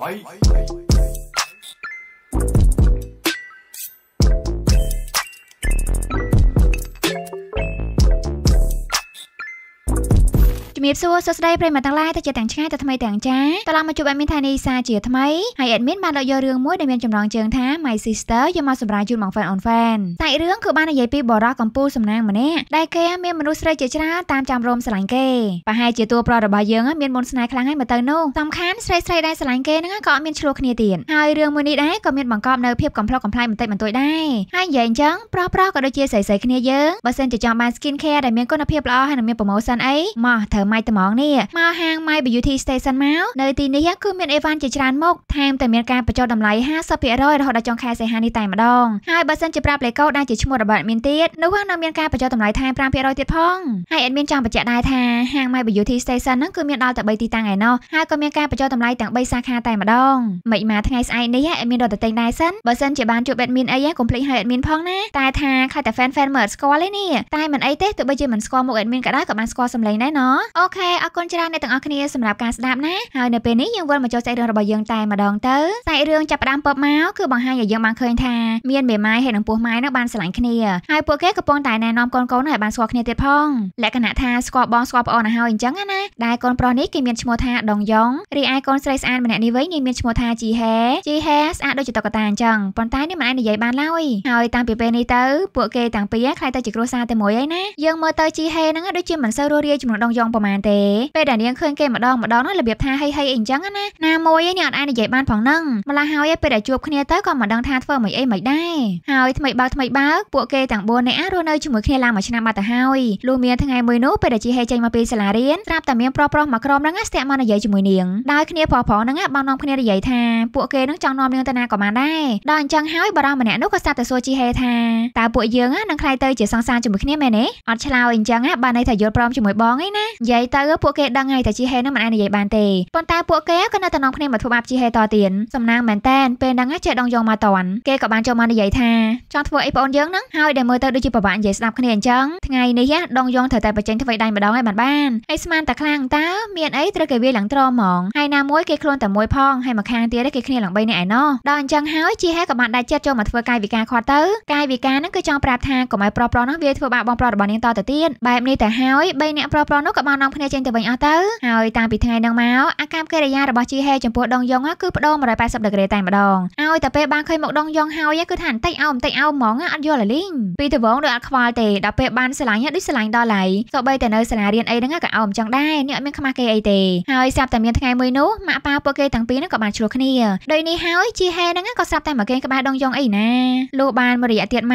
Bye. Bye. ជំរាបសួរសួស្តីប្រិយមិត្តទាំងឡាយទៅជាទាំងឆ្ងាយទៅថ្មីទាំងចាត្រឡប់មកជួបអេមីនថានីសាជាថ្មីហើយអេមីនបានលើកយករឿងមួយដែលមានចំណងជើងថា My Sister យកមកសម្រាប់ជូនបងហ្វេនអូនហ្វេនតែរឿងគឺបាននិយាយពីបរិះកម្ពុជាសំណាងម្នាក់ដែលគេមានមនុស្សស្រីជាច្រើនតាមចាំរោមស្រឡាញ់គេប្រហែលជាតួប្រុសរបស់យើងមានមន្តស្នេហ៍ខ្លាំងហើយមកទៅនោះសំខាន់ស្រីស្រីដែលស្រឡាញ់គេហ្នឹងក៏អត់មានឆ្លោះគ្នាទៀតហើយរឿងមួយនេះដែរក៏មានបង្កប់នៅភាពកំ pl ុកកំ pl ៃបន្តិចបន្តួចដែរហើយនិយាយអញ្ចឹងប្រុសប្រុសក៏ដូចជាស្រីស្រីគ្នាយើងបើសិនជាចង់បាន skin care ដែលមានគុណភាពល្អហើយនិងមាន promotion អីមកត្រូវម៉ៃត្មងនេះមកហាង My Beauty Station មកនៅទីនេះគឺមានអីវ៉ាន់ជាច្រើនមុខថែមទាំងមានការបញ្ចុះតម្លៃ50%រហូតដល់ចុងខែសីហានេះតែម្ដងហើយបើសិនជាប្រាប់លេខកូដដែលជាឈ្មោះរបស់អេមីនទៀតនោះនឹងមានការបញ្ចុះតម្លៃថែម5%ទៀតផងហើយអេមីនចង់បញ្ជាក់ដែរថាហាង My Beauty Station ហ្នឹងគឺមានដល់តែ3ទីតាំងឯណោះហើយក៏មានការបញ្ចុះតម្លៃទាំង3សាខាតែម្ដងមិនមកថ្ងៃស្អែកនេះអេមីនរត់ទៅទិញដែរសិនបើសិនជាបានជួបអេមីនអីកុំភ្លេចឲ្យអេមីនផងណាតែថាខែតែ fan fan មើលស្គាល់ទេនេះតែមិនអីទេទោះបីជាមិនស្គាល់មុខអេមីនក៏ដោយក៏បានស្គាល់សម្លេងដែរណោះអូខេអរគុណច្រើនអ្នកទាំងអស់គ្នាសម្រាប់ការស្ដាប់ណាហើយនៅពេលនេះយើងវិលមកចូលសាច់រឿងរបស់យើងតែម្ដងទៅសាច់រឿងចាប់ផ្ដើមពពមកគឺបង្ហាញឲ្យយើងបានឃើញថាមានមេម៉ាយហើយនិងពោះម៉ាយនឹងបានស្រឡាញ់គ្នាហើយពួកគេកំពុងតែណែនាំកូនកូនឲ្យបានស្គាល់គ្នាទៀតផងលក្ខណៈថាស្គាល់បងស្គាល់ប្អូនឲ្យហើយអញ្ចឹងណាដែលកូនប្រុសនេះគេមានឈ្មោះថាដងយ៉ងរីឯកូនស្រីស្អាតម្នាក់នេះវិញនាងមានឈ្មោះថាជីហេជីហេស្អាតដូចជាតុក្កតាអញ្ចឹងប៉ុន្តែនេះមិនអាចនិយាយបានឡើយហើយតាំងពីពេលនេះទៅពួកគេទាំងពីរខ្លាយទៅជាគ្រួសារតែមួយហើយណាយើងមើលទៅជីហេហ្នឹងដូចជាមិនសូវរស់រាយជាមួយដងយ៉ងប៉ុន្មានមានទេពេលដែលនាងឃើញគេម្ដងម្ដងនោះរបៀបថាហីហីអីអញ្ចឹងណាណាមួយឯងនាងអត់អាចនិយាយបានផងហ្នឹងម្ល៉េះហើយពេលដែលជួបគ្នាទៅក៏មិនដឹងថាធ្វើមិនអីមិនដែរហើយថ្មីបើថ្មីបើពួកគេទាំង4នាក់រស់នៅជាមួយគ្នាឡើងមួយឆ្នាំបាត់ទៅហើយលុះមានថ្ងៃមួយនោះពេលដែលជីហេចេញមកពីសាលារៀនត្រាប់តែមានប្រុសប្រុសមួយក្រុមហ្នឹងស្ទាក់មកនិយាយជាមួយនាងដោយគ្នាប្រុសប្រុសហ្នឹងបាននាំគ្នានិយាយថាពួកគេនឹងចង់នាំនាងទៅណាក៏បានដែរដល់អញ្ចឹងហើយបារម្ភម្នាក់នោះក៏ស្ដាប់តែសួរជីហេថាតើពួកយើងនឹងខ្លាយទៅជាសង្សារជាមួយគ្នាមែនទេអត់ឆ្លើយអញ្ចឹងបានន័យថាយល់ព្រមជាមួយបងឯណានិយាយយទៅពួកគេដឹងហើយតែជីហេនឹងមិនអាចនិយាយបានទេប៉ុន្តែពួកគេក៏នៅតែនាំគ្នាមកធ្វើបាបជីហេតទៀតសំណាងមែនតែនពេលហ្នឹងចេះដងយកមកតន់គេក៏បានចូលមកនិយាយថាចង់ធ្វើអីបងយើងហ្នឹងហើយដែលមើលទៅដូចជាប្របាក់និយាយស្ដាប់គ្នាអញ្ចឹងថ្ងៃនេះដងយងត្រូវតែបញ្ចេញធ្វើដៃម្ដងឲ្យបានបានហើយស្មានតែខ្លាំងតើមានអីត្រូវគេវាឡើងត្រហ្មងហើយណាមួយគេខ្លួនតែមួយផងហើយមកខាងទៀតគេគ្នាឡើង3នាក់ឯណោះដល់អញ្ចឹងហើយជីហេក៏បានដាច់ចិត្តចូលមកធ្វើកាយវិការខាត់ទៅកាយវិការហ្នឹងគឺចង់ប្រាប់ថាកុំឲ្យប្រុសប្រុសហ្នឹងវាធ្វើបាបបងប្រុសរបស់នាងតទៅទៀតបែបនេះតែហើយ3នាក់ប្រុសប្រុសនោះក៏បាននាំងគ្នាចេញទៅវិញអស់ទៅហើយតាំងពីថ្ងៃនោះមកអាកប្បកិរិយារបស់ជីហេចំពោះដងយ៉ងគឺបដូរ180ដឺក្រេតែម្ដងហើយតែពេលបានឃើញមុខដងយ៉ងហើយគឺថាបន្តិចអោបន្តិចអោហ្មងអត់យល់លីងពីដំបូងដូចអត់ខ្វល់ទេដល់ពេលបានឆ្លាញ់ដូចឆ្លាញ់ដល់ឡៃទោះបីតែនៅសាលារៀនអីហ្នឹងក៏អោមិនចង់ដែរអ្នកអត់មានខ្មាស់គេអីទេហើយស្រាប់តែមានថ្ងៃមួយនោះម៉ាក់ប៉ាពួកគេទាំងពីរហ្នឹងក៏បានឆ្លោះគ្នាដូចនេះហើយជីហេហ្នឹងក៏ស្រាប់តែមកគេក្បែរដងយ៉ងអីណាលុះបានមួយរយៈទៀតមក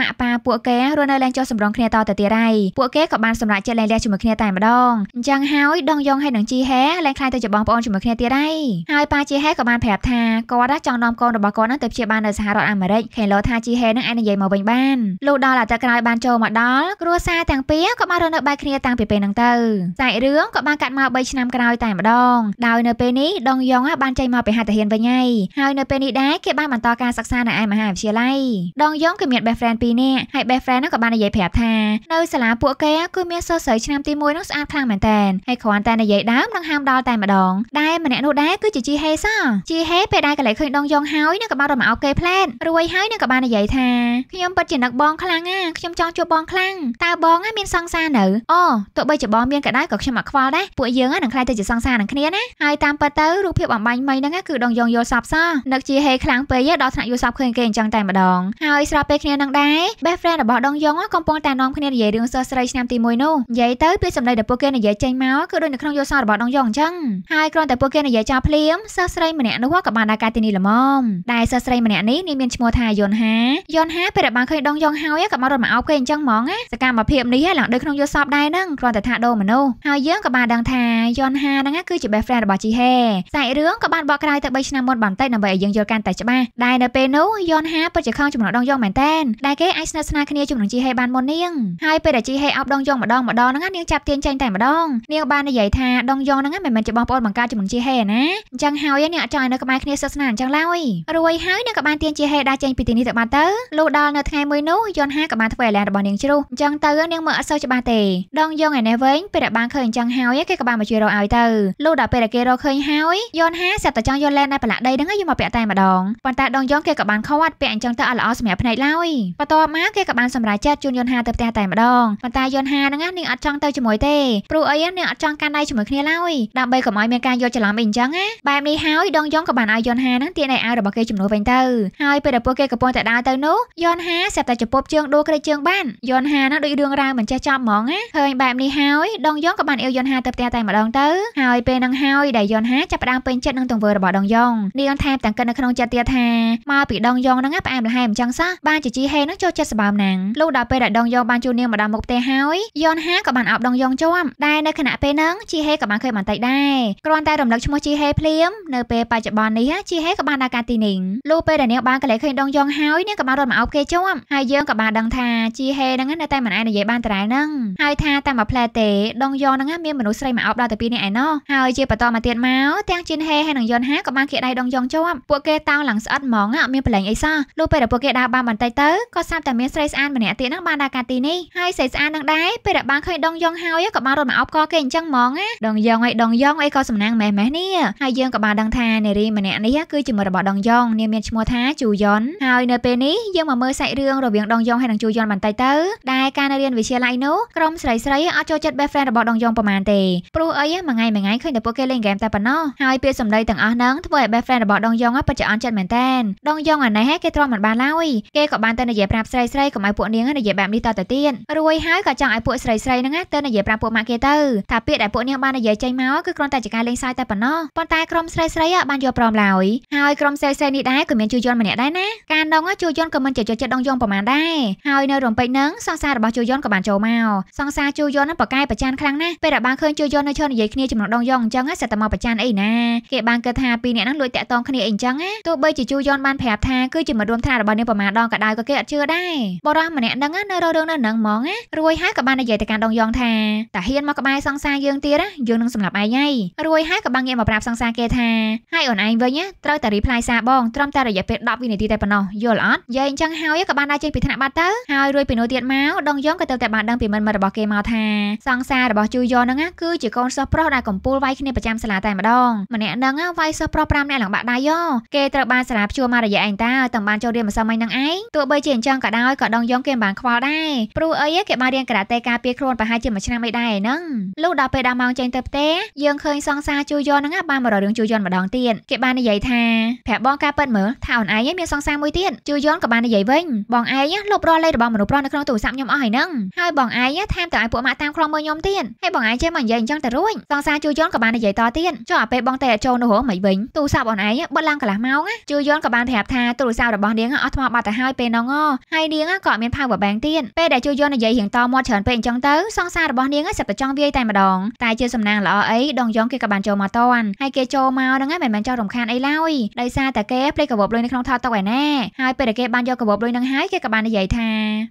ម៉ាក់ប៉ាពួកគេរស់នៅឡើងចុះសម្រងគ្នាតទៅទៀតហើយពួកគេក៏បានសម្រេចចិត្តលែងលះជាមួយគ្នាតែម្ដងងអញ្ចឹងហើយដងយ៉ងហើយនឹងជីហេឡើងខ្លាយទៅជាបងប្អូនជាមួយគ្នាទៀតហើយហើយប៉ាជីហេក៏បានប្រាប់ថាគាត់ចង់នាំកូនរបស់គាត់នឹងទៅព្យាបាលនៅសហរដ្ឋអាមេរិកខេឡូថាជីហេនឹងអាចនិយាយមកវិញបានលុះដល់អាទិត្យក្រោយបានចូលមកដល់គ្រួសារទាំងពីរក៏បានរស់នៅបែកគ្នាតាំងពីពេលហ្នឹងទៅសាច់រឿងក៏បានកាត់មក3ឆ្នាំក្រោយតែម្ដង ដោយនៅពេលនេះដងយ៉ងបានចេញមកពីហត្ថហេនវិញហើយហើយនៅពេលនេះដែរគេបានបន្តការសិក្សានៅឯមហាវិទ្យាល័យដងយ៉ងគឺមាន best friend ពីរនាក់ហើយ best friend ហ្នឹងក៏បាននិយាយប្រាប់ថានៅសាលាពួកគេគឺមានសិស្សស្រីឆ្នាំទី1ហ្នឹងស្អាតខ្លាំងមែនតែនហើយគ្រាន់តែនិយាយដើមនឹងហាមដល់តែម្ដងដែលម្នាក់នោះដែរគឺជាជីហេសោះជីហេពេលដែលកលែកឃើញដងយងហើយនឹងក៏បានរំអោបគេផ្លែតរួយហើយនឹងក៏បាននិយាយថាខ្ញុំពិតជានឹកបងខ្លាំងណាខ្ញុំចង់ជួបបងខ្លាំងតើបងមានសង្សារនៅអូទោះបីជាបងមានក៏ដោយក៏ខ្ញុំមកខ្វល់ដែរពួកយើងនឹងខ្លាចទៅជាសង្សារនឹងគ្នាណាហើយតាមពិតទៅរូបភាពអំបញ្ញមីហ្នឹងគឺដងយងយល់សពសោះនឹកជីហេខ្លាំងពេកដល់ថ្នាក់យល់សពឃើញគេអញ្ចឹងតែម្ដងហើយស្របពេលគ្នានឹងដែរ best friend របស់ដងយងកំពុងតែនាំគ្នានិយាយរឿងសិស្សស្រីឆ្នាំទី1នោះនិយាយទៅពាក្យសម្ដីដែលពួកគេនិយាយចេញមកគឺដូចនៅក្នុងយោសរបស់ដងយ៉ងអញ្ចឹងហើយគ្រាន់តែពួកគេនិយាយចោលភ្លាមសិស្សស្រីម្នាក់នោះក៏បានដើរកាយទីនេះល្មមដែលសិស្សស្រីម្នាក់នេះនាងមានឈ្មោះថាយុនហាយុនហាពេលដែលបានឃើញដងយ៉ងហើយក៏បានរត់មកអោបគេអញ្ចឹងហ្មងណាសកម្មភាពនេះឡើងដូចក្នុងយោសដែរហ្នឹងគ្រាន់តែថាដូរមនុស្សហើយយើងក៏បានដឹងថាយុនហាហ្នឹងគឺជា best friend របស់ជីហេសាច់រឿងក៏បានបកក្រោយទៅ3ឆ្នាំមុនបន្តិចដើម្បីឲ្យយើងយល់កាន់តែច្បាស់ដែលនៅពេលនោះយុនហាពិតជាខំចំណងដងយ៉ងមែនតែនដែលគេអាចស្និទ្ធស្នាលគ្នាជាមួយនឹងជីហេបានមុននាងហើយពេលដែលជីហេអោបដងយ៉ងម្ដងម្ដងហ្នឹងនាងចាប់ទាញចេញតែម្ដងនាងបាននិយាយថាដងយ៉ងហ្នឹងមិនមែនជាបងប្អូនបង្កើតជាមួយជាហេណាអញ្ចឹងហើយអ្នកចង់ឲ្យនៅក្បែរគ្នាសិស្សស្នាអញ្ចឹងឡើយរួយហើយនាងក៏បានទាញជាហេដើរចេញពីទីនេះទៅបាត់ទៅលុះដល់នៅថ្ងៃមួយនោះយន់ហាក៏បានធ្វើឲ្យលែងរបស់នាងជ្រុះអញ្ចឹងទៅនាងមើលអត់សូវច្បាស់ទេដងយ៉ងឯនេះវិញពេលដែលបានឃើញអញ្ចឹងហើយ គេក៏បានមកជួយរកឲ្យទៅលុះដល់ពេលដែលគេរកឃើញហើយយន់ហាសត្វតែចង់យកលែងដែរប្រឡាក់ដីហ្នឹងយកមកពាក់តែម្ដងប៉ុន្តែដងយ៉ងគេក៏បានខាត់ពាក់អញ្ចឹងទៅអត់ល្អសម្រាប់ភ្នែកឡើយបន្ទាប់មកគេក៏បានសម្រេចចិត្តជូនយន់ហាទៅផ្ទះតែម្ដងប៉ុន្តែយន់ហាហ្នឹងនាងអត់ចង់ទៅជាមួយទេព្រោះអីអ្នកអត់ចង់កាន់ដៃជាមួយគ្នាឡើយដើម្បីកុំឲ្យមានការយល់ច្រឡំអីអញ្ចឹងណាបែបនេះហើយដងយ៉ងក៏បានឲ្យយនហានឹងទាញឲ្យអាវរបស់គេជំនួសវិញទៅហើយពេលដែលពួកគេកំពុងតែដើរទៅនោះយនហាស្រាប់តែជពប់ជើងដួលក្រេជើងបានយនហានឹងដូចរឿងរ៉ាវមិនចេះចប់ហ្មងណាឃើញបែបនេះហើយដងយ៉ងក៏បានអៀវយុនហាទៅផ្ទះតែម្ដងទៅហើយពេលនឹងហើយដែលយុនហាចាប់ផ្ដើមពេញចិត្តនឹងទង្វើរបស់ដងយ៉ងនាងថែមទាំងគិតនៅក្នុងចិត្តទៀតថាមកពីដងយ៉ងហ្នឹងផ្អែមល្ហែមអញ្ចឹងសោះបានជាជីហេនឹងចូលចិត្តសម្បើមណាងលុះដល់ពេលដែលដងយ៉ងបានជួលនាងមកដល់មុខផ្ទះហើយយុនហាក៏បានអោបដងយ៉ងជាប់ដែលនៅខណៈពេលហ្នឹងជីហេក៏បានឃើញបន្តិចដែរគ្រាន់តែរំលឹកឈ្មោះជីហេភ្លាមនៅពេលបច្ចុប្បន្ននេះជីហេក៏បានដើរការទីនេះលុះពេលដែលនាងបានកលែឃើញដងយ៉ងហើយនាងក៏បានរត់មកអោបគេជាប់ហើយយើងក៏បានដឹងថាជីហេហ្នឹងនៅតែមិនអាចនិយាយបានដដែលហ្នឹងហើយថាតែមួយផ្លែទេដងយ៉ងហ្នឹងមានមនុស្សស្រីមកអោបដល់តែពីរនាក់ឯណោះហើយជាបន្តមកទៀតមកទាំងជីនហេហើយនិងយ៉នហាក៏បានគៀដៃដងយ៉ងជាប់ពួកគេតោងឡើងស្អិតហ្មងអត់មានប្រឡែងអីសោះលុះពេលដែលពួកគេដើរបានបន្តិចទៅក៏សាប់តែមានស្រីស្អាតម្នាក់ទៀតហ្នឹងបានដើរការទីនេះហើយស្រីស្អាតនឹងដែរពេលដែលបានឃើញដងយ៉ងហើយក៏បានររត់មកអោបកគេអញ្ចឹងហ្មងណាដងយ៉ងអីដងយ៉ងអីក៏សំណាងម៉េះម៉េះនេះហើយយើងក៏បានដឹងថានារីម្នាក់នេះគឺជាមិត្តរបស់ដងយ៉ងនាងមានឈ្មោះថាជូយ៉នហើយនៅពេលនេះយើងមកមើលសាច់រឿងរវាងដងយ៉ងហើយនិងជូយ៉នបន្តិចទៅដែលការនៅរៀនវិទ្យាល័យនោះក្រុមស្រីស្រីអត់ចូលចិត្ត best friend របស់ដងយ៉ងប្រហែលទេព្រោះអីមួយថ្ងៃមួយថ្ងៃឃើញតែពួកគេលេងហ្គេមតែប៉ុណ្ណោះហើយពាក្យសម្ដីទាំងអស់ហ្នឹងធ្វើឲ្យ best friend របស់ដងយ៉ងពិតជាអន់ចិត្តមែនតើដងយ៉ងអានេះគេទ្រាំមិនបានឡើយគេក៏បានតែនិយាយប្រាប់ស្រីស្រីកុំឲ្យពួកនាងនិយាយបែបនេះតទៅទៀតរួយហើយក៏ចង់ឲ្យពួកស្រីស្រីហ្នឹងទៅនិយាយប្រាប់ពួកម៉ាក់គេទៅថាពាក្យដែលពួកនាងបាននិយាយចេញមកគឺគ្រាន់តែជាការលេងសើចតែប៉ុណ្ណោះប៉ុន្តែក្រុមស្រីស្រីបានយល់ព្រមឡើយហើយក្រុមស្រីស្រីនេះដែរក៏មានជួយយន់ម្នាក់ដែរណាការដងជួយយន់ក៏មិនជាចូលចិត្តដងយងប្រមាណដែរហើយនៅរំពេចនឹងសង្សាររបស់ជួយយន់ក៏បានចូលមកសង្សារជួយយន់នឹងប្រកែកប្រចានខ្លាំងណាស់ពេលដែលបានឃើញជួយយន់នៅឈរនិយាយគ្នាចំណងដងយងអញ្ចឹងសិតតែមកប្រចានអីណាគេបានគិតថាពីរនាក់ហ្នឹងលួចតាក់តងគ្នាអីអញ្ចឹងណាទោះបីជាជួយយន់បានប្រាប់ថាគឺជាមិត្តរួមថ្នាក់របស់នាងប្រមាណដងក៏ដោយក៏គេអត់ជឿដែរបរិះម្នាក់ហ្នឹងនៅរោរឿងនៅនឹងហ្មងណារួយហើយក៏បាននិយាយទៅកាន់ដងយងថាតាហហ៊ានមកក្បែរសង្សារយើងទៀតណាយើងនឹងសម្លាប់ឯងហើយរួយហើយក៏បានងាកមកប្រាប់សង្សារគេថាហើយអូនឯងវិញត្រូវតែរីផ្លាយសារបងត្រឹមតែរយៈពេល10វិនាទីតែប៉ុណ្ណោះយល់អត់យាយអញ្ចឹងហើយក៏បានដើរចេញពីថ្នាក់បាត់ទៅហើយរួយពីនោះទៀតមកដងយងក៏ទៅតែបានដឹងពីមិត្តមិត្តរបស់គេមកថាសង្សាររបស់ជូយ៉ហ្នឹងគឺជាកូនសិស្សប្រុសដែលកំពូលវាយគ្នាប្រចាំសាលាតែម្ដងម្នាក់ហ្នឹងវាយសិស្សប្រុស5នាក់ឡើងបាក់ដៃយោគេត្រូវបានសាលាព្យួរមករយៈឯងតើទាំងបានចូលរៀនម្សិលមិញហ្នឹងឯងទោះបីជាអញ្ចឹងក៏ដោយក៏ដងយងគេមិនបានខ្វល់ដែរព្រោះអីគេបានរៀនការ៉ាតេការពារខ្លួនប្រហែលជាមួយឆ្នាំមិនដែរហ្នឹងលុះដល់ពេល10ម៉ោងចេញទៅផ្ទះយើងឃើញសង្សារជូយ័នហ្នឹងបានមករករឿងជូយ័នម្ដងទៀតគេបាននិយាយថាប្រាប់បងការប៉ិនមើលថាអូនឯងមានសង្សារមួយទៀតជូយ័នក៏បាននិយាយវិញបងឯងលុបរាល់លេខរបស់មនុស្សប្រុសនៅក្នុងទូរស័ព្ទខ្ញុំអស់ហើយហ្នឹងហើយបងឯងថែមទៅឲ្យពួកម៉ាក់តាមខ្លងមើលខ្ញុំទៀតហើយបងឯងចេះមកនិយាយអញ្ចឹងទៅរួចសង្សារជូយ័នក៏បាននិយាយតទៀតចុះអាពេលបងតែចូលនោះហ្មងវិញទូរស័ព្ទអូនឯងបិទឡើងកន្លះម៉ោងជូយ័នក៏បានប្រាប់ថាទូរស័ព្ទរបស់នាងអស់ថ្មបាត់ទៅហើយពេលនោះហើយនាងក៏អត់មាន power bank ទៀតពេលដែលជូយ័ននិយាយរៀងតមាត់ច្រើនពេកអញ្ចឹងទៅសង្សាររបស់នាងសឹកក៏ចង់វាយតែម្ដងតែជាសំណាងល្អអីដងយ៉ងគេក៏បានចូលមកតាន់ហើយគេចូលមកហ្នឹងឯងមិនមែនចង់រំខានអីឡើយដោយសារតែគេផ្លេចកាបបលុយនៅក្នុងថតតុកឯណាហើយពេលដែលគេបានយកកាបបលុយហ្នឹងហើយគេក៏បាននិយាយថា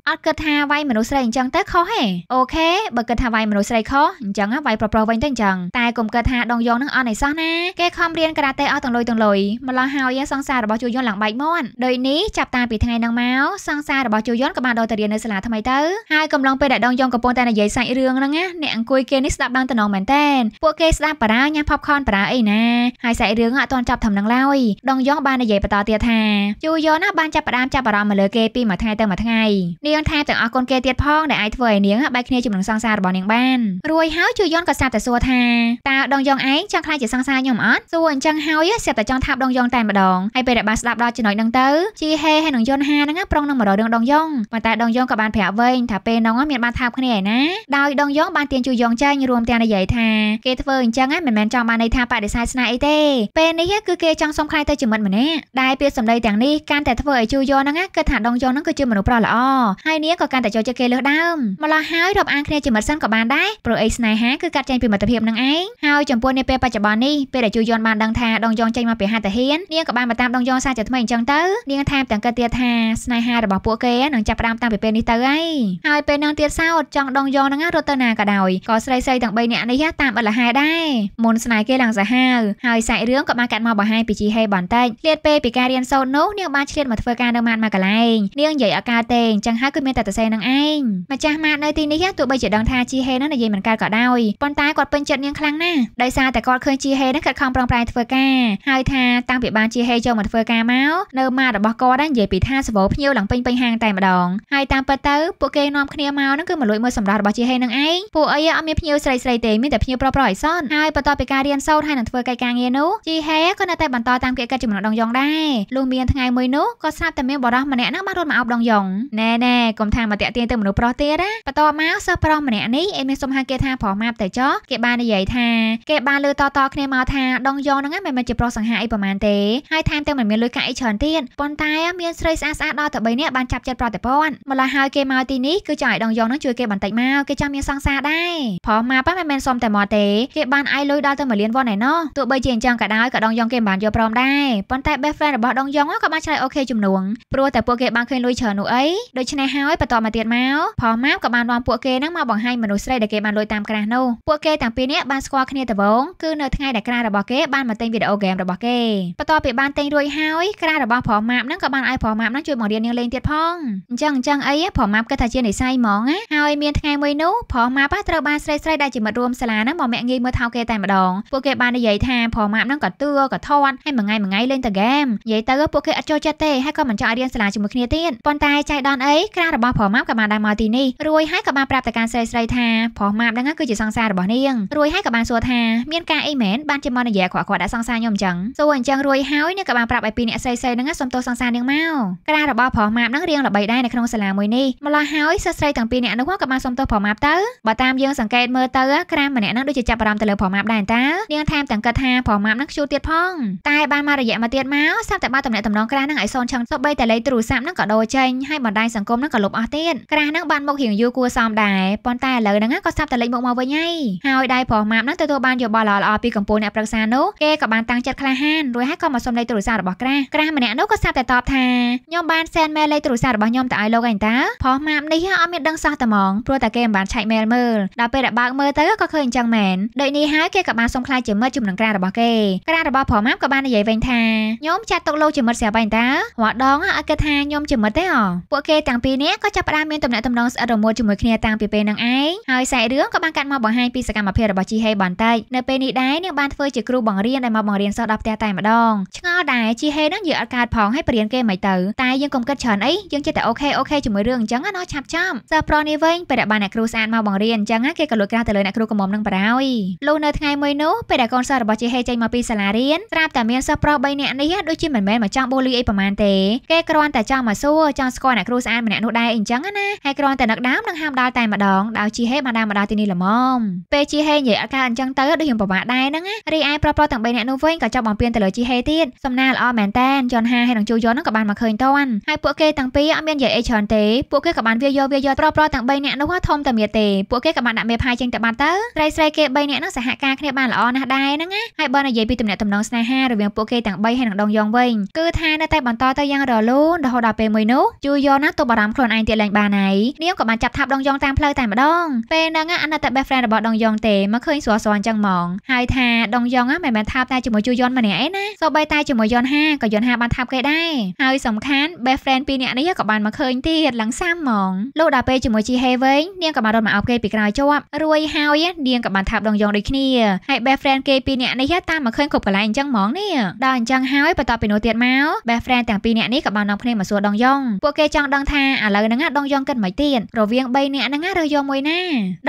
អត់គិតថាវាយមនុស្សស្រីអញ្ចឹងទៅខុសហេអូខេបើគិតថាវាយមនុស្សស្រីខុសអញ្ចឹងវាយប្រុសប្រុសវិញទៅអញ្ចឹងតែកុំគិតថាដងយ៉ងហ្នឹងអត់អីសោះណាគេខំរៀនការ៉ាតេអស់ទាំងលុយទាំងលុយម្ល៉េះហើយសង្សាររបស់ជួយយន់ឡើងបែកមាត់ដោយនេះចាប់តាំងពីថ្ងៃហ្នឹងមកសង្សាររបស់ជួយយន់ក៏បានដល់ទៅរៀននៅសាលាថ្មីទៅហើយកំឡុងពេលដែលដងយ៉ងកំពុងតែនិយាយសាច់រឿងហ្នឹងណាអ្នកអ្នកអង្គុយគេនេះស្ដាប់ឡើងតំណងមែនតែនពួកគេស្ដាប់បារាញ៉ាំ popcorn បារាអីណាហើយសាច់រឿងអត់ទាន់ចាប់ធំនឹងឡើយដងយ៉ងបាននិយាយបន្តទៀតថាយូយណាបានចាប់ផ្ដើមចាប់អារម្មណ៍មកលើគេពីមួយថ្ងៃទៅមួយថ្ងៃនាងថែមទាំងអស់កូនគេទៀតផងដែលអាចធ្វើឲ្យនាងបែកគ្នាជាមួយនឹងសង្សាររបស់នាងបានរួយហើយយូយនក៏សាប់តែសួរថាតើដងយ៉ងឯងចង់ខ្លាចជាសង្សារខ្ញុំអត់សួរអញ្ចឹងហើយសិតតែចង់ថាបដងយ៉ងតែម្ដងហើយពេលដែលបានស្ដាប់ដល់ចំណុចហ្នឹងទៅជីហេហើយនឹងយនហាហ្នឹងប្រុងនឹងមករករឿងដងយ៉ងប៉ុន្តែដងយ៉ងក៏បានប្រាប់វិញថាពេលហ្នឹងមានបានថាបគ្នាឯណាដោយដងយ៉ងបានទាញងជួយយងចាញ់រួមទាំងនិយាយថាគេធ្វើអញ្ចឹងហ្នឹងមិនមែនចង់បានន័យថាបដិសេធស្នេហ៍អីទេពេលនេះគឺគេចង់សុំខ្លាយទៅជាមិត្តម្នាក់ដែលពាក្យសម្ដីទាំងនេះកាន់តែធ្វើឲ្យជូយងហ្នឹងគិតថាដងយងហ្នឹងគឺជាមនុស្សប្រុសល្អហើយនាងក៏កាន់តែចូលចិត្តគេលើសដើមម្ល៉េះហើយរាប់អានគ្នាជាមិត្តសិនក៏បានដែរព្រោះអីស្នេហាគឺកាត់ចែងពីមិត្តភាពនឹងឯងហើយចំពោះនាពេលបច្ចុប្បន្ននេះពេលដែលជូយនបានដឹងថាដងយងចេញមកពីហាតាហ៊ាននាងក៏បានមកតាមដងយងសាជាថ្មីអញ្ចឹងទៅនាងថែមទាំងគិតទៀតថាស្នេហារបស់ពួកគេនឹងចាប់ផ្ដើមតាំងពីពេលនេះទៅហើយហើយពេលនឹងទៀតសោតចង់ដងយងនឹងរត់ទៅណាក៏ដោយក៏ស្រីស្រីទាំង3នាក់នេះតាមឥតលហែដែរមុនស្នេហ៍គេឡើងសាហាវហើយសាច់រឿងក៏បានកាត់មកបង្ហាញពីជីហេបន្តិចលាតពេលពីការរៀនសូត្រនោះនាងបានឆ្លៀតមកធ្វើការនៅម៉ានមួយកន្លែងនាងនិយាយអាការទេអញ្ចឹងហើយគឺមានតែតសេនឹងឯងម្ចាស់ម៉ាននៅទីនេះទោះបីជាដឹងថាជីហេនឹងនិយាយមិនកើតក៏ដោយប៉ុន្តែគាត់ពេញចិត្តនាងខ្លាំងណាស់ដោយសារតែគាត់ឃើញជីហេនឹងខិតខំប្រឹងប្រែងធ្វើការហើយថាតាំងពីបានជីហេចូលមកធ្វើការមកនៅម៉ានរបស់គាត់ដែរនិយាយពីថាសវោភ្ញៀវឡើងពេញពេញហាងតែម្ដងហើយតាមពិតទៅពួកគេនាំគ្នាមកនឹងគឺមកលួចមើលសម្រាប់របស់ជីហេនឹងឯងពួកអីយអត់មានភ្ញៀវស្រីស្រីទេមានតែភ្ញៀវប្រុសប្រុសឯសោះហើយបន្ទាប់ពីការរៀនសូត្រហើយនឹងធ្វើកិច្ចការងារនោះជីហេក៏នៅតែបន្តតាមកិច្ចកិច្ចជំនួសដងយ៉ងដែរលុះមានថ្ងៃមួយនោះក៏ស្រាប់តែមានបរិះម្នាក់ហ្នឹងបានរត់មកអោបដងយ៉ងណែណែកុំថាមកតាក់ទាញទៅមនុស្សប្រុសទៀតណាបន្ទាប់មកសិស្សប្រុសម្នាក់នេះអេមានសុំហៅគេថាប្រុសម៉ាប់តែចោះគេបាននិយាយថាគេបានលើតតគ្នាមកថាដងយ៉ងហ្នឹងមិនមែនជាប្រុសសង្ហាអីប្រហែលទេហើយថែមទាំងមិនមានលុយកាក់អីច្រើនទៀតប៉ុន្តែ មានស្រីស្អាតស្អាតដល់ទៅ3នាក់បានចាប់ចិត្តប្រតិពន្ធម្ល៉េះហើយគេមកទីនេះគឺចង់ឲ្យដងយ៉ងហ្នឹងជួយគេបន្តិចមកគេចង់មានសង្សារដែរដែរព្រោះម៉ាប៉ះមិនមែនសុំតែមកទេគេបានអាយលុយដល់ទៅ1លានវ៉ុនឯណោះទោះបីជាអញ្ចឹងក៏ដោយក៏ដងយ៉ងគេមិនបានយកព្រមដែរប៉ុន្តែ best friend របស់ដងយ៉ងក៏បានឆ្លើយអូខេជំនួងព្រោះតែពួកគេបានឃើញលុយច្រើននោះអីដូច្នេះហើយបន្តមកទៀតមកព្រោះម៉ាក៏បាននាំពួកគេនឹងមកបង្ហាញមនុស្សស្រីដែលគេបានលុយតាមក្រាស់នោះពួកគេទាំងពីរនាក់បានស្គាល់គ្នាទៅវងគឺនៅថ្ងៃដែលក្រាស់របស់គេបានមកទិញវីដេអូហ្គេមរបស់គេបន្ទាប់ពីបានទិញរួចហើយក្រាស់របស់ព្រោះម៉ាប់នឹងក៏បានឲ្យព្រោះម៉ាប់នឹងជួយបង្រៀននាងលេងទៀតផងអញ្ចឹងអញ្ចឹងអីព្រោះម៉ាប់គេថាជានិស័យហ្មងណាហើយមានថ្ងៃមួយនោះព្រោះម៉ាប់ត្រូវត្រូវបានស្រីស្រីដែលជាមិត្តរួមសាលាហ្នឹងមកមាក់ងាយមើលថោកគេតែម្ដងពួកគេបាននិយាយថាប្រម៉ាប់ហ្នឹងក៏ទឿក៏ធាត់ហើយមួយថ្ងៃមួយថ្ងៃលេងតែហ្គេមនិយាយទៅពួកគេអត់ចូលចិត្តទេហើយក៏មិនចង់ឲ្យរៀនសាលាជាមួយគ្នាទៀតប៉ុន្តែចៃដនអីក្រាស់របស់ប្រម៉ាប់ក៏បានដើរមកទីនេះរួយហើយក៏បានប្រាប់ទៅការស្រីស្រីថាប្រម៉ាប់ហ្នឹងគឺជាសង្សាររបស់នាងរួយហើយក៏បានសួរថាមានការអីមែនបានជាមកនិយាយគាត់គាត់ដាក់សង្សារខ្ញុំអញ្ចឹងសួរអញ្ចឹងរួយហើយនាងក៏បានប្រាប់ឲ្យពីអ្នកស្រីស្រីហ្នឹងសុំទោសសង្សារនាងមកក្រាស់របស់ប្រម៉ាប់ហ្នឹងរៀងល្បីដែរនៅក្នុងសាលាមួយនេះម្ល៉េះហើយសិស្សស្រីទាំងពីរនាក់នោះក៏បានសុំទោសប្រម៉ាប់ទៅបើតាមយើងសង្កេតមើលទៅក្រាមម្នាក់ហ្នឹងដូចជាចាប់អារម្មណ៍ទៅលើប្រមាប់ដែរតើនាងថែមទាំងគិតថាប្រមាប់ហ្នឹងខ្ជូរទៀតផង តែបានមករយៈមកទៀតមកសាប់តែបើតំណែងតំណងក្រាស់ហ្នឹងឲ្យសូនឆឹងទៅបីតែលេខទូរស័ព្ទហ្នឹងក៏ដូរចេញហើយបណ្ដាញសង្គមហ្នឹងក៏លុបអស់ទៀតក្រាស់ហ្នឹងបានមករៀងយូរគួរសមដែរប៉ុន្តែឥឡូវហ្នឹងក៏សាប់តែលេខមកមកវិញហើយហើយដៃប្រមាប់ហ្នឹងទទួលបានយោបល់ល្អៗពីកម្ពុជាអ្នកប្រឹក្សានោះគេក៏បានតាំងចិត្តក្លាហានរួចហើយក៏មកសុំលេខទូរស័ព្ទរបស់ក្រាស់ក្រាស់ម្នាក់នោះក៏សាប់តែតបថាខ្ញុំបានសែនមែលលេខទូរស័ព្ទរបស់ខ្ញុំទៅឲ្យលោកឯងតើផោះម៉ាបនេះអត់មានដឹងសោះតែហ្មងព្រោះតែគេមិនបានឆែកមែលមើលដល់ពេលដែលបើកមើលទៅក៏ឃើញអញ្ចឹងមែនដូចនេះហើយគេក៏បានសុំខ្លាចជាមិត្តជំនឹងក្រារបស់គេក្រារបស់ប្រមាំក៏បាននិយាយវិញថាខ្ញុំចាត់ទុកលោកជាមិត្តស្រាប់ហើយតារាល់ដងឲ្យគេថាខ្ញុំជាមិត្តទេអពួកគេទាំងពីរនេះក៏ចាប់ផ្ដើមមានទំនាក់ទំនងស្អិតរមួតជាមួយគ្នាតាំងពីពេលនឹងឯងហើយសាច់រឿងក៏បានកាត់មកបង្ហាញពីសកម្មភាពរបស់ជីហេបន្តិចនៅពេលនេះដែរនាងបានធ្វើជាគ្រូបង្រៀនដែលមកបង្រៀនសិស្សដល់ផ្ទះតែម្ដងឆ្ងល់ដែរជីហេនឹងយើអត់កើតផងហើយបរៀនគេមិនទៅតែយើងកុំគិតច្រើនអីយើងចេះតែអូខេអូខេជាមួយរឿងអញ្ចឹងណាឆាប់ចាំសិស្សប្រុសនេះវិញពេលដែលបានអ្នកគ្រូស្អាតមកបង្រៀនអញ្ចឹងដឹងគេក៏លួចក្រាស់ទៅលើអ្នកគ្រូកុំនឹងបារោយលុះនៅថ្ងៃមួយនោះពេលដែលកូនសិស្សរបស់ជីហេចេញមកពីសាលារៀនត្រាប់តែមានសិស្សប្រុស3នាក់នេះដូចជាមិនមែនមកចង់បូលីអីប្រហែលទេគេគ្រាន់តែចង់មកសួរចង់ស្គាល់អ្នកគ្រូស្អាតម្នាក់នោះដែរអីចឹងណាហើយគ្រាន់តែនឹកដើមនឹងហាមដល់តែម្ដងដល់ជីហេបានដើរមកដល់ទីនេះល្មមពេលជីហេនិយាយអត់ការអញ្ចឹងទៅដូចខ្ញុំពិបាកដែរហ្នឹងរីឯប្រុសៗទាំង3នាក់នោះវិញក៏ចាប់បំពេញទៅលើជីហេទៀតសំណាល្អមែនតែនយន់ហាហើយនឹងជូយន់ហ្នឹងក៏បានមកឃើញតន់ហើយពួកគេទាំងពីរអត់មាននិយាយអីច្រើនទេពួកគេក៏បានវាយកវាយកប្រុសៗទាំង3នាក់នោះធំតែមានទេពួកគេក៏បានមកដាក់មេផាយចេញទៅបាត់ទៅត្រីស្រីគេ3នាក់ហ្នឹងសហការគ្នាបានល្អណាស់ដែរហ្នឹងណាហើយបើនិយាយពីទំនាក់ទំនងស្នេហារវាងពួកគេទាំង3ហើយនឹងដងយ៉ងវិញគឺថានៅតែបន្តទៅយ៉ាងរលូនរហូតដល់ពេលមួយនោះជូយ៉នណាទប់អារម្មណ៍ខ្លួនឯងទៀតលែងបានហើយនាងក៏បានចាប់ថាប់ដងយ៉ងតាមផ្លូវតែម្ដងពេលហ្នឹងអានៅតែ best friend របស់ដងយ៉ងទេមកឃើញស្រស់ស្អាតអញ្ចឹងហ្មងហើយថាដងយ៉ងមិនមែនថាប់តែជាមួយជូយ៉នម្នាក់ឯណាសូម្បីតែជាមួយយ៉នហាក៏យ៉នហាបានថាប់គេដែរហើយសំខាន់ best friend ពីរនាក់នេះក៏បានមកឃើញទៀតឡើងសាមហ្មងលោកដល់ពេលជាមួយជីហេវិញនាងក៏បានរត់មកអោបគេពីក្រោយជជាប់រួយហើយនាងក៏បានថាបដងយងដូចគ្នាហើយ best friend គេពីរនាក់នេះតាមមកឃើញគ្រប់កន្លែងអញ្ចឹងហ្មងនេះដល់អញ្ចឹងហើយបន្ទាប់ពីនោះទៀតមក best friend ទាំងពីរនាក់នេះក៏បាននាំគ្នាមកសួរដងយងពួកគេចង់ដឹងថាឥឡូវហ្នឹងដងយងគិតមិនទៀតរវាង3នាក់ហ្នឹងរើសយកមួយណា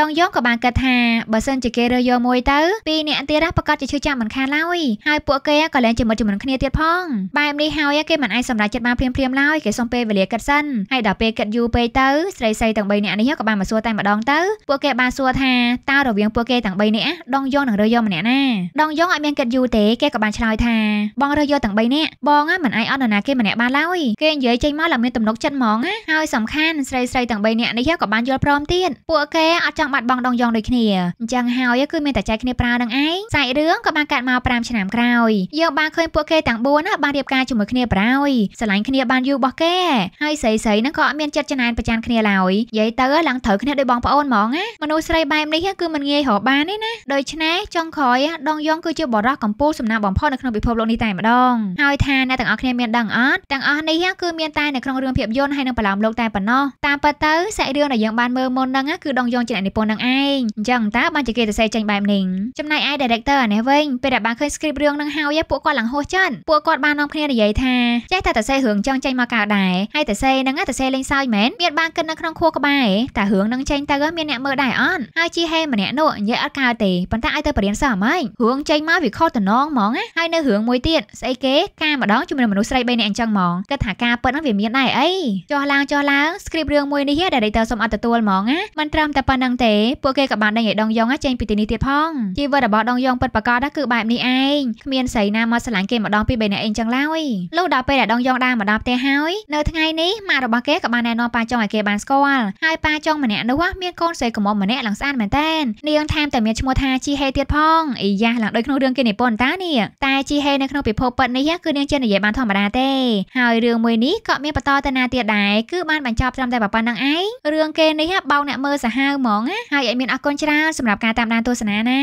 ដងយងក៏បានគិតថាបើសិនជាគេរើសយកមួយទៅពីរនាក់ទៀតប្រកាសជាឈឺចាប់មិនខានឡើយហើយពួកគេក៏លែងជាមិត្តជាមួយគ្នាទៀតផងបែបនេះហើយគេមិនអាចសម្រេចចិត្តបានភ្លាមៗឡើយគេសុំពេលវេលាគិតសិនហើយដល់ពេលគិតយូរពេកទៅស្រីស្រីទាំង3នាក់នេះក៏បានមកសួរតែម្ដងទៅពួកគេបានបានសួរថាតើរវាងពួកគេទាំង3នាក់ដងយ៉ងនិងរើយ៉ងម្នាក់ណាដងយ៉ងអត់មានគិតយូរទេគេក៏បានឆ្លើយថាបងរើយ៉ងទាំង3នាក់បងមិនអាយអត់នរណាគេម្នាក់បានឡើយគេនិយាយចេញមកឡើងមានទំនុកចិត្តហ្មងណាហើយសំខាន់ស្រីស្រីទាំង3នាក់នេះក៏បានយល់ព្រមទៀតពួកគេអត់ចង់បាត់បង់ដងយ៉ងដូចគ្នាអញ្ចឹងហើយគឺមានតែចែកគ្នាប្រើនឹងឯងសាច់រឿងក៏បានកាត់មក5ឆ្នាំក្រោយយើងបានឃើញពួកគេទាំង4ណាបានរៀបការជាមួយគ្នាប្រោយស្រឡាញ់គ្នាបានយូរបោះគេហើយស្រីស្រីហ្នឹងក៏អត់មានចិត្តច្នៃប្រច័នគ្នាឡើយនិយាយទៅឡើងត្រូវគ្នាដោយបងប្អូនហ្មងណាមនុស្សស្រីបែបនេះគឺមិនងាយរកបានទេណាដូច្នេះចុងក្រោយដងយ៉ងគឺជាបរិះកម្ពូលសំណាងបំផុតនៅក្នុងពិភពលោកនេះតែម្ដងហើយថាអ្នកទាំងអស់គ្នាមានដឹងអត់ទាំងអស់នេះគឺមានតែនៅក្នុងរឿងភាពយន្តហើយនិងបលាមលោកតែប៉ុណ្ណោះតាមពិតទៅសាច់រឿងដែលយើងបានមើលមុនហ្នឹងគឺដងយ៉ងជាអ្នកនិពន្ធនឹងឯងអញ្ចឹងតើបានជាគេទៅសេចេញបែបនេះចំណែកឯ director អានេះវិញពេលដែលបានឃើញ script រឿងហ្នឹងហើយពួកគាត់ឡើងហោះចិនពួកគាត់បាននាំគ្នានិយាយថាចេះតែទៅសេរឿងចង់ចេញមកកើតដែរហើយទៅសេហ្នឹងទៅសេលេងសើចមែនមានបានគិតនៅក្នុងខួរក្បាលតែរឿងហ្នឹងចេញទៅមានអ្នកមើលដែរអត់ហើយជីហេម្នាក់នោះនិយាយអត់កៅទេប៉ុន្តែឲ្យទៅបរៀនសោះហ្មងរឿងចេញមកវាខុសតំណងហ្មងណាហើយនៅរឿងមួយទៀតស្អីគេការម្ដងជាមួយនឹងមនុស្សស្រី3នាក់អញ្ចឹងហ្មងគិតថាការពិតហ្នឹងវាមានដែរអីចុះឡើងចុះឡើង script រឿងមួយនេះដែល editor សុំអត់ទទួលហ្មងណាมันត្រឹមតែប៉ុណ្្នឹងទេពួកគេក៏បានដេញឲ្យដងយ៉ងចេញពីទីនេះទៀតផងជីវិតរបស់ដងយ៉ងពិតប្រាកដគឺបែបនេះឯងគ្មានស្រីណាមកស្រឡាញ់គេម្ដងពីរបីនាក់អីអញ្ចឹងឡើយលុះដល់ពេលដែលដងយ៉ងដើរមកដល់ផ្ទះហើយនៅថ្ងៃនេះម៉ាក់របស់គេក៏បានណែនាំប៉ាចុងឲ្យគេបានស្គាល់ហើយប៉ាចុងម្នាក់នោះមានកូនស្រីកំមុំម្នាក់ឡើងស្អាតមែនតើនាងថែមតែមានឈ្មោះថាជីហេទៀតផងអីយ៉ាឡើងដូចក្នុងរឿងគេនិពន្ធតានេះតែជីហេនៅក្នុងពិភពពិតនេះគឺនាងជានិយាយបានធម្មតាទេហើយរឿងមួយនេះក៏មានបន្តទៅណាទៀតដែរគឺបានបញ្ចប់ត្រឹមតែប៉ុណ្្នឹងឯងរឿងគេនេះបោកអ្នកមើលសាហាវហ្មងហើយឲ្យមានអរគុណច្រើនសម្រាប់ការតាមដានទស្សនាណា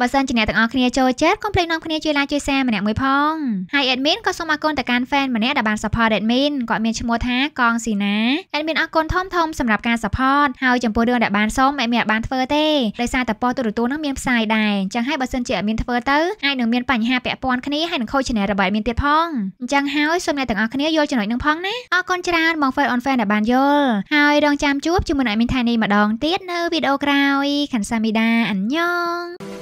បើសិនជាអ្នកទាំងអស់គ្នាចូលចិត្តកុំភ្លេចនាំគ្នាជួយ like ជួយ share ម្នាក់មួយផងហើយ admin ក៏សូមអរគុណទៅកាន់ fan ម្នាក់ដែលបាន support admin គាត់មានឈ្មោះថាកងស៊ីណា admin អរគុណធំធំសម្រាប់ការ support ហើយចំពោះរឿងដែលបានសូម admin មីអាចបានធ្វើទេដោយសារតែប៉ុស្តិ៍ទូរទស្សន៍នឹងមានផ្សាយដែរអញ្ចឹងហើយបើសិនជាអត់មានធ្វើទៅអាចនឹងមានបញ្ហាពាក់ព័ន្ធគ្នាហើយនឹងខូច channel របស់មានទៀតផងអញ្ចឹងហើយសូមអ្នកទាំងអស់គ្នាយល់ចំណុចនឹងផងណាអរគុណច្រើនមក Fair on Fair ដែលបានយល់ហើយរងចាំជួបជាមួយអ្នកមានថានីម្ដងទៀតនៅវីដេអូក្រោយខាន់សាមីដាអញ្ញង